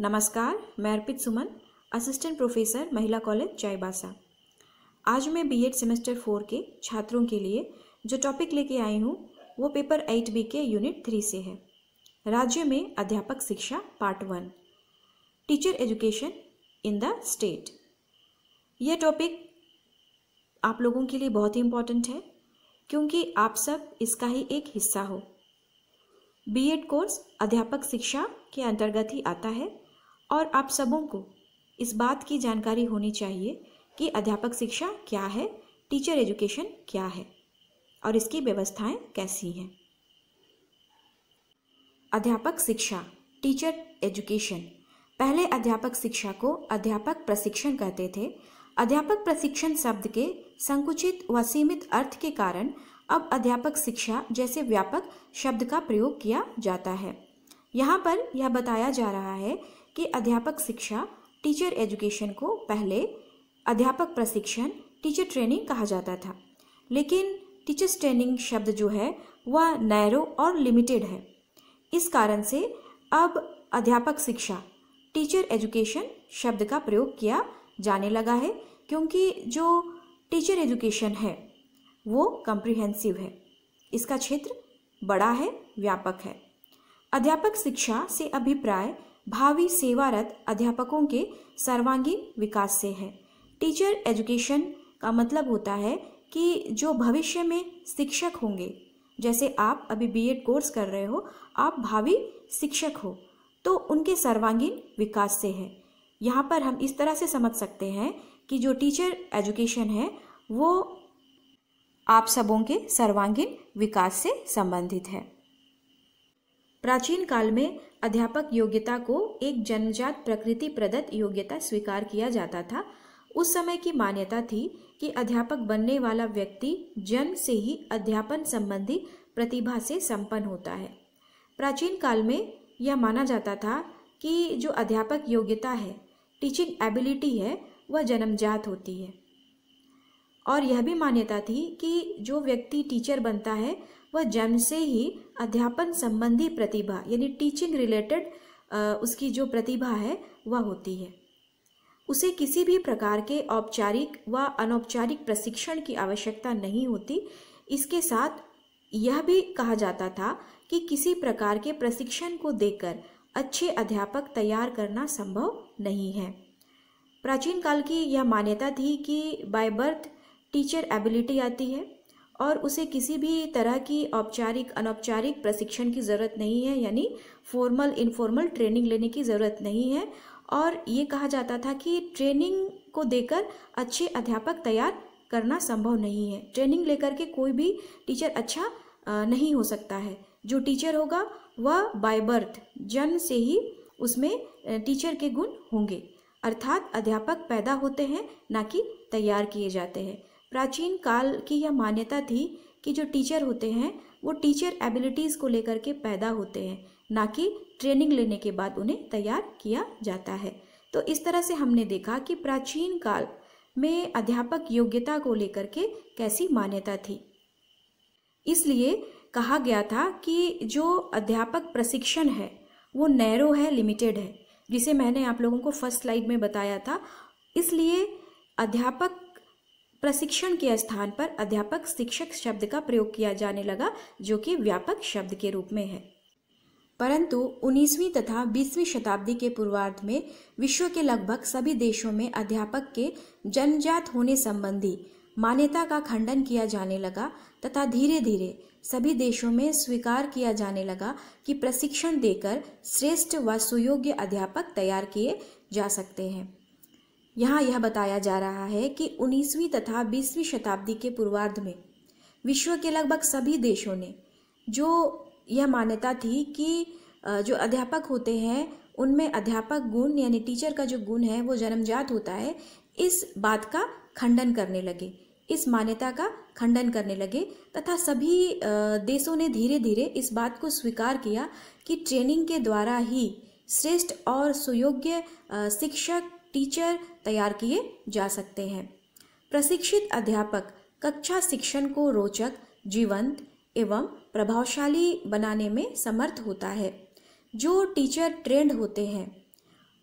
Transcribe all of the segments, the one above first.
नमस्कार मैं Arpit Suman assistant professor महिला कॉलेज चाईबासा आज मैं बीएड सेमेस्टर फोर के छात्रों के लिए जो टॉपिक लेके आई हूँ वो paper eight B K unit three से है राज्य में अध्यापक शिक्षा part one teacher education in the state यह टॉपिक आप लोगों के लिए बहुत ही इम्पॉर्टेंट है क्योंकि आप सब इसका ही एक हिस्सा हो बीएड कोर्स अध्यापक शिक्षा के अंतर्गत ही आता है और आप सबों को इस बात की जानकारी होनी चाहिए कि अध्यापक शिक्षा क्या है टीचर एजुकेशन क्या है और इसकी व्यवस्थाएं कैसी हैं अध्यापक शिक्षा टीचर एजुकेशन पहले अध्यापक शिक्षा को अध्यापक प्रशिक्षण कहते थे अध्यापक प्रशिक्षण शब्द के संकुचित व सीमित अर्थ के कारण अब अध्यापक शिक्षा जैसे व्यापक शब्द का प्रयोग किया जाता है यहाँ पर यह बताया जा रहा है कि अध्यापक शिक्षा टीचर एजुकेशन को पहले अध्यापक प्रशिक्षण टीचर ट्रेनिंग कहा जाता था लेकिन टीचर्स ट्रेनिंग शब्द जो है वह नैरो और लिमिटेड है इस कारण से अब अध्यापक शिक्षा टीचर एजुकेशन शब्द का प्रयोग किया जाने लगा है क्योंकि जो टीचर एजुकेशन है वो कम्प्रिहेंसिव है इसका क्षेत्र बड़ा है व्यापक है अध्यापक शिक्षा से अभिप्राय भावी सेवारत अध्यापकों के सर्वांगीण विकास से है टीचर एजुकेशन का मतलब होता है कि जो भविष्य में शिक्षक होंगे जैसे आप अभी बीएड कोर्स कर रहे हो आप भावी शिक्षक हो तो उनके सर्वांगीण विकास से है यहाँ पर हम इस तरह से समझ सकते हैं कि जो टीचर एजुकेशन है वो आप सबों के सर्वांगीण विकास से संबंधित है प्राचीन काल में अध्यापक योग्यता को एक जन्मजात प्रकृति प्रदत्त योग्यता स्वीकार किया जाता था उस समय की मान्यता थी कि अध्यापक बनने वाला व्यक्ति जन्म से ही अध्यापन संबंधी प्रतिभा से संपन्न होता है प्राचीन काल में यह माना जाता था कि जो अध्यापक योग्यता है टीचिंग एबिलिटी है वह जन्मजात होती है और यह भी मान्यता थी कि जो व्यक्ति टीचर बनता है वह जन्म से ही अध्यापन संबंधी प्रतिभा यानी टीचिंग रिलेटेड उसकी जो प्रतिभा है वह होती है उसे किसी भी प्रकार के औपचारिक व अनौपचारिक प्रशिक्षण की आवश्यकता नहीं होती इसके साथ यह भी कहा जाता था कि किसी प्रकार के प्रशिक्षण को देकर अच्छे अध्यापक तैयार करना संभव नहीं है प्राचीन काल की यह मान्यता थी कि बाय बर्थ टीचर एबिलिटी आती है और उसे किसी भी तरह की औपचारिक अनौपचारिक प्रशिक्षण की ज़रूरत नहीं है यानी फॉर्मल इनफॉर्मल ट्रेनिंग लेने की ज़रूरत नहीं है और ये कहा जाता था कि ट्रेनिंग को देकर अच्छे अध्यापक तैयार करना संभव नहीं है ट्रेनिंग लेकर के कोई भी टीचर अच्छा नहीं हो सकता है जो टीचर होगा वह बाय बर्थ जन्म से ही उसमें टीचर के गुण होंगे अर्थात अध्यापक पैदा होते हैं ना कि तैयार किए जाते हैं प्राचीन काल की यह मान्यता थी कि जो टीचर होते हैं वो टीचर एबिलिटीज़ को लेकर के पैदा होते हैं ना कि ट्रेनिंग लेने के बाद उन्हें तैयार किया जाता है तो इस तरह से हमने देखा कि प्राचीन काल में अध्यापक योग्यता को लेकर के कैसी मान्यता थी इसलिए कहा गया था कि जो अध्यापक प्रशिक्षण है वो नैरो है लिमिटेड है जिसे मैंने आप लोगों को फर्स्ट स्लाइड में बताया था इसलिए अध्यापक प्रशिक्षण के स्थान पर अध्यापक शिक्षक शब्द का प्रयोग किया जाने लगा जो कि व्यापक शब्द के रूप में है परंतु 19वीं तथा 20वीं शताब्दी के पूर्वार्ध में विश्व के लगभग सभी देशों में अध्यापक के जनजात होने संबंधी मान्यता का खंडन किया जाने लगा तथा धीरे धीरे सभी देशों में स्वीकार किया जाने लगा कि प्रशिक्षण देकर श्रेष्ठ व सुयोग्य अध्यापक तैयार किए जा सकते हैं यहाँ यह बताया जा रहा है कि 19वीं तथा 20वीं शताब्दी के पूर्वार्ध में विश्व के लगभग सभी देशों ने जो यह मान्यता थी कि जो अध्यापक होते हैं उनमें अध्यापक गुण यानी टीचर का जो गुण है वो जन्मजात होता है इस बात का खंडन करने लगे इस मान्यता का खंडन करने लगे तथा सभी देशों ने धीरे धीरे इस बात को स्वीकार किया कि ट्रेनिंग के द्वारा ही श्रेष्ठ और सुयोग्य शिक्षक टीचर तैयार किए जा सकते हैं प्रशिक्षित अध्यापक कक्षा शिक्षण को रोचक जीवंत एवं प्रभावशाली बनाने में समर्थ होता है जो टीचर ट्रेंड होते हैं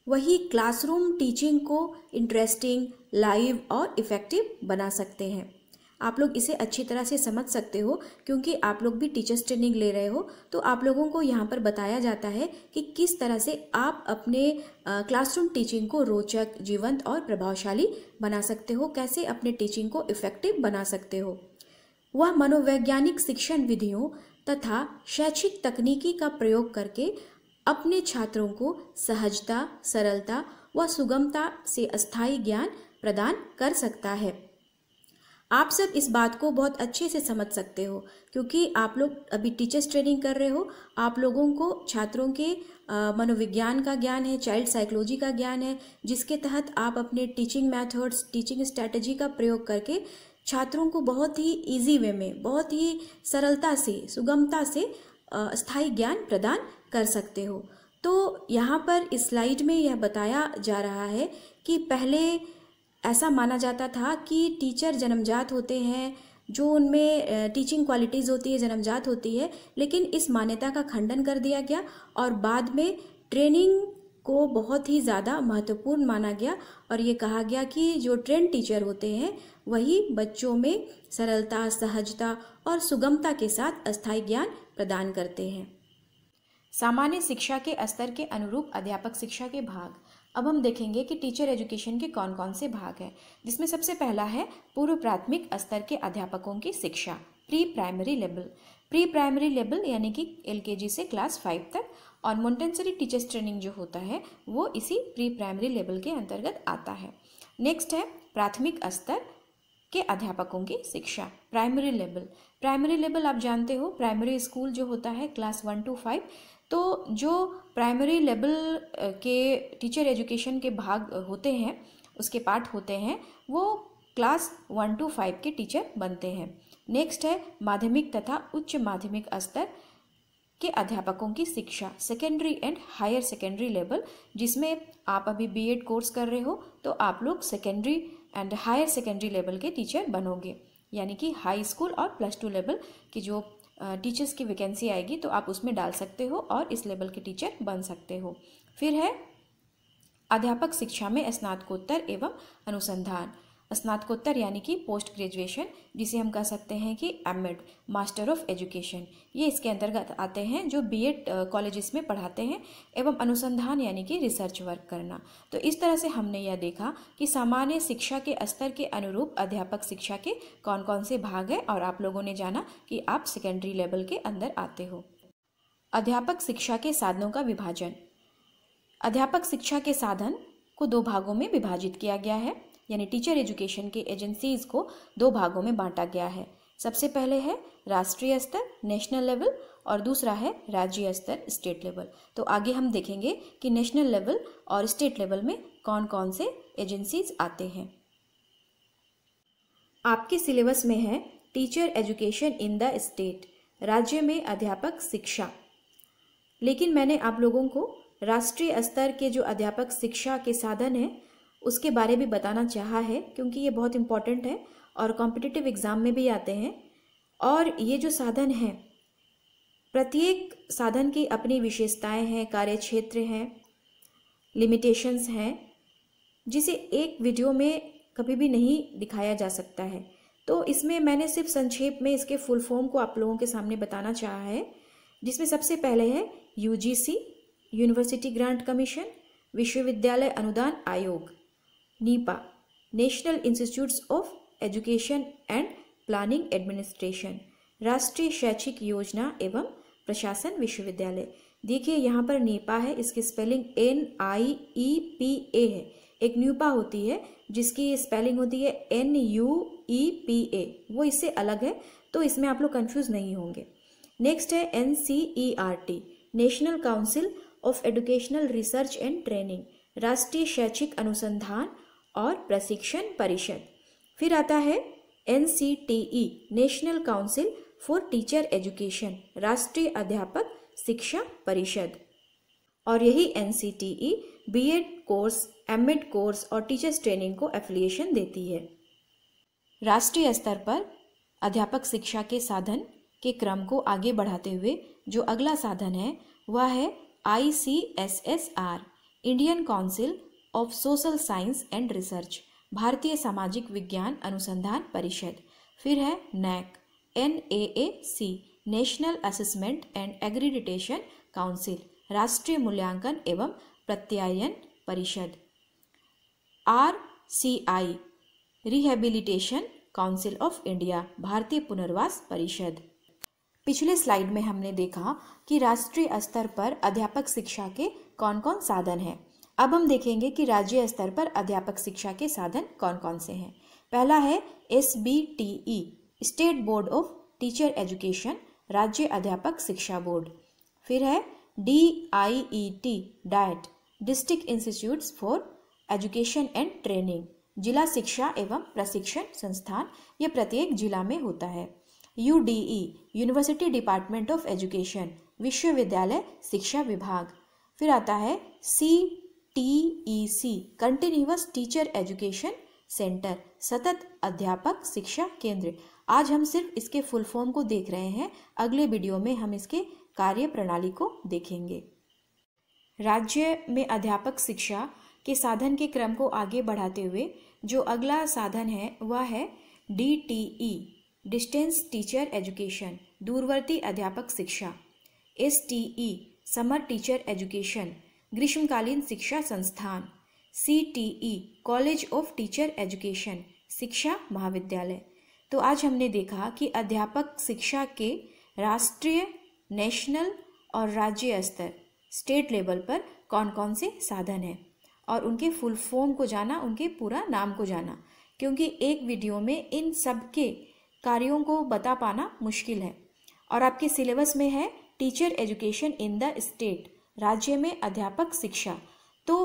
वही क्लासरूम टीचिंग को इंटरेस्टिंग लाइव और इफ़ेक्टिव बना सकते हैं आप लोग इसे अच्छी तरह से समझ सकते हो क्योंकि आप लोग भी टीचर्स ट्रेनिंग ले रहे हो तो आप लोगों को यहाँ पर बताया जाता है कि किस तरह से आप अपने क्लासरूम टीचिंग को रोचक जीवंत और प्रभावशाली बना सकते हो कैसे अपने टीचिंग को इफ़ेक्टिव बना सकते हो वह मनोवैज्ञानिक शिक्षण विधियों तथा शैक्षिक तकनीकी का प्रयोग करके अपने छात्रों को सहजता सरलता व सुगमता से अस्थायी ज्ञान प्रदान कर सकता है आप सब इस बात को बहुत अच्छे से समझ सकते हो क्योंकि आप लोग अभी टीचर्स ट्रेनिंग कर रहे हो आप लोगों को छात्रों के मनोविज्ञान का ज्ञान है चाइल्ड साइकोलॉजी का ज्ञान है जिसके तहत आप अपने टीचिंग मेथड्स टीचिंग स्ट्रैटेजी का प्रयोग करके छात्रों को बहुत ही इजी वे में बहुत ही सरलता से सुगमता से स्थायी ज्ञान प्रदान कर सकते हो तो यहाँ पर इस स्लाइड में यह बताया जा रहा है कि पहले ऐसा माना जाता था कि टीचर जन्मजात होते हैं जो उनमें टीचिंग क्वालिटीज़ होती है जन्मजात होती है लेकिन इस मान्यता का खंडन कर दिया गया और बाद में ट्रेनिंग को बहुत ही ज़्यादा महत्वपूर्ण माना गया और ये कहा गया कि जो ट्रेंड टीचर होते हैं वही बच्चों में सरलता सहजता और सुगमता के साथ अस्थायी ज्ञान प्रदान करते हैं सामान्य शिक्षा के स्तर के अनुरूप अध्यापक शिक्षा के भाग अब हम देखेंगे कि टीचर एजुकेशन के कौन कौन से भाग हैं जिसमें सबसे पहला है पूर्व प्राथमिक स्तर के अध्यापकों की शिक्षा pre primary level pre primary level यानी कि एल से क्लास फाइव तक और मोन्टेंसरी टीचर्स ट्रेनिंग जो होता है वो इसी प्री प्राइमरी लेवल के अंतर्गत आता है नेक्स्ट है प्राथमिक स्तर के अध्यापकों की शिक्षा प्राइमरी लेवल प्राइमरी लेवल आप जानते हो प्राइमरी स्कूल जो होता है क्लास वन टू फाइव तो जो प्राइमरी लेवल के टीचर एजुकेशन के भाग होते हैं उसके पार्ट होते हैं वो क्लास वन टू फाइव के टीचर बनते हैं नेक्स्ट है माध्यमिक तथा उच्च माध्यमिक स्तर के अध्यापकों की शिक्षा secondary and higher secondary level जिसमें आप अभी बीएड कोर्स कर रहे हो तो आप लोग secondary and higher secondary level के टीचर बनोगे यानी कि हाई स्कूल और प्लस टू लेवल की जो टीचर्स की वैकेंसी आएगी तो आप उसमें डाल सकते हो और इस लेवल के टीचर बन सकते हो फिर है अध्यापक शिक्षा में स्नातकोत्तर एवं अनुसंधान स्नातकोत्तर यानी कि पोस्ट ग्रेजुएशन जिसे हम कह सकते हैं कि M Ed master of education ये इसके अंतर्गत आते हैं जो बी एड कॉलेजेस में पढ़ाते हैं एवं अनुसंधान यानी कि रिसर्च वर्क करना तो इस तरह से हमने यह देखा कि सामान्य शिक्षा के स्तर के अनुरूप अध्यापक शिक्षा के कौन कौन से भाग हैं और आप लोगों ने जाना कि आप सेकेंडरी लेवल के अंदर आते हो अध्यापक शिक्षा के साधनों का विभाजन अध्यापक शिक्षा के साधन को दो भागों में विभाजित किया गया है यानी टीचर एजुकेशन के एजेंसीज़ को दो भागों में बांटा गया है सबसे पहले है राष्ट्रीय स्तर नेशनल लेवल और दूसरा है राज्य स्तर स्टेट लेवल तो आगे हम देखेंगे कि नेशनल लेवल और स्टेट लेवल में कौन कौन से एजेंसीज आते हैं आपके सिलेबस में है teacher education in the state राज्य में अध्यापक शिक्षा लेकिन मैंने आप लोगों को राष्ट्रीय स्तर के जो अध्यापक शिक्षा के साधन हैं उसके बारे में बताना चाहा है क्योंकि ये बहुत इम्पॉर्टेंट है और कॉम्पिटिटिव एग्ज़ाम में भी आते हैं और ये जो साधन हैं प्रत्येक साधन की अपनी विशेषताएं हैं कार्य क्षेत्र हैं लिमिटेशंस हैं जिसे एक वीडियो में कभी भी नहीं दिखाया जा सकता है तो इसमें मैंने सिर्फ संक्षेप में इसके फुल फॉर्म को आप लोगों के सामने बताना चाहा है जिसमें सबसे पहले है यूजीसी यूनिवर्सिटी ग्रांट कमीशन विश्वविद्यालय अनुदान आयोग NIEPA national institutes of education and planning administration राष्ट्रीय शैक्षिक योजना एवं प्रशासन विश्वविद्यालय देखिए यहाँ पर नेपा e है इसकी spelling N I E P A है एक न्यूपा e होती है जिसकी स्पेलिंग होती है N U E P A वो इससे अलग है तो इसमें आप लोग कंफ्यूज नहीं होंगे नेक्स्ट है N C E R T national council of educational research and training राष्ट्रीय शैक्षिक अनुसंधान और प्रशिक्षण परिषद फिर आता है N C T E national council for teacher education राष्ट्रीय अध्यापक शिक्षा परिषद और यही N C T E B Ed course M Ed course और टीचर्स ट्रेनिंग को एफिलिएशन देती है राष्ट्रीय स्तर पर अध्यापक शिक्षा के साधन के क्रम को आगे बढ़ाते हुए जो अगला साधन है वह है I C S S R Indian council of social science and research भारतीय सामाजिक विज्ञान अनुसंधान परिषद फिर है NAAC N A A C national assessment and accreditation council राष्ट्रीय मूल्यांकन एवं प्रत्यायन परिषद R C I rehabilitation council of India भारतीय पुनर्वास परिषद पिछले स्लाइड में हमने देखा कि राष्ट्रीय स्तर पर अध्यापक शिक्षा के कौन कौन साधन हैं अब हम देखेंगे कि राज्य स्तर पर अध्यापक शिक्षा के साधन कौन कौन से हैं पहला है S B T E state board of teacher education राज्य अध्यापक शिक्षा बोर्ड फिर है D I E T DIET district institute for education and training जिला शिक्षा एवं प्रशिक्षण संस्थान यह प्रत्येक जिला में होता है U D E university department of education विश्वविद्यालय शिक्षा विभाग फिर आता है C T E C continuous teacher education centre सतत अध्यापक शिक्षा केंद्र आज हम सिर्फ इसके फुल फॉर्म को देख रहे हैं अगले वीडियो में हम इसके कार्य प्रणाली को देखेंगे राज्य में अध्यापक शिक्षा के साधन के क्रम को आगे बढ़ाते हुए जो अगला साधन है वह है D T E distance teacher education दूरवर्ती अध्यापक शिक्षा S T E summer teacher education ग्रीष्मकालीन शिक्षा संस्थान C T E college of teacher education शिक्षा महाविद्यालय तो आज हमने देखा कि अध्यापक शिक्षा के राष्ट्रीय नेशनल और राज्य स्तर स्टेट लेवल पर कौन कौन से साधन हैं और उनके फुल फॉर्म को जाना उनके पूरा नाम को जाना क्योंकि एक वीडियो में इन सब के कार्यों को बता पाना मुश्किल है और आपके सिलेबस में है teacher education in the state राज्य में अध्यापक शिक्षा तो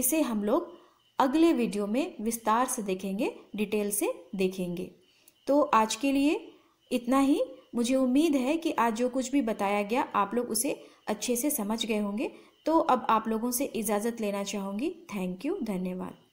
इसे हम लोग अगले वीडियो में विस्तार से देखेंगे डिटेल से देखेंगे तो आज के लिए इतना ही मुझे उम्मीद है कि आज जो कुछ भी बताया गया आप लोग उसे अच्छे से समझ गए होंगे तो अब आप लोगों से इजाज़त लेना चाहूँगी थैंक यू धन्यवाद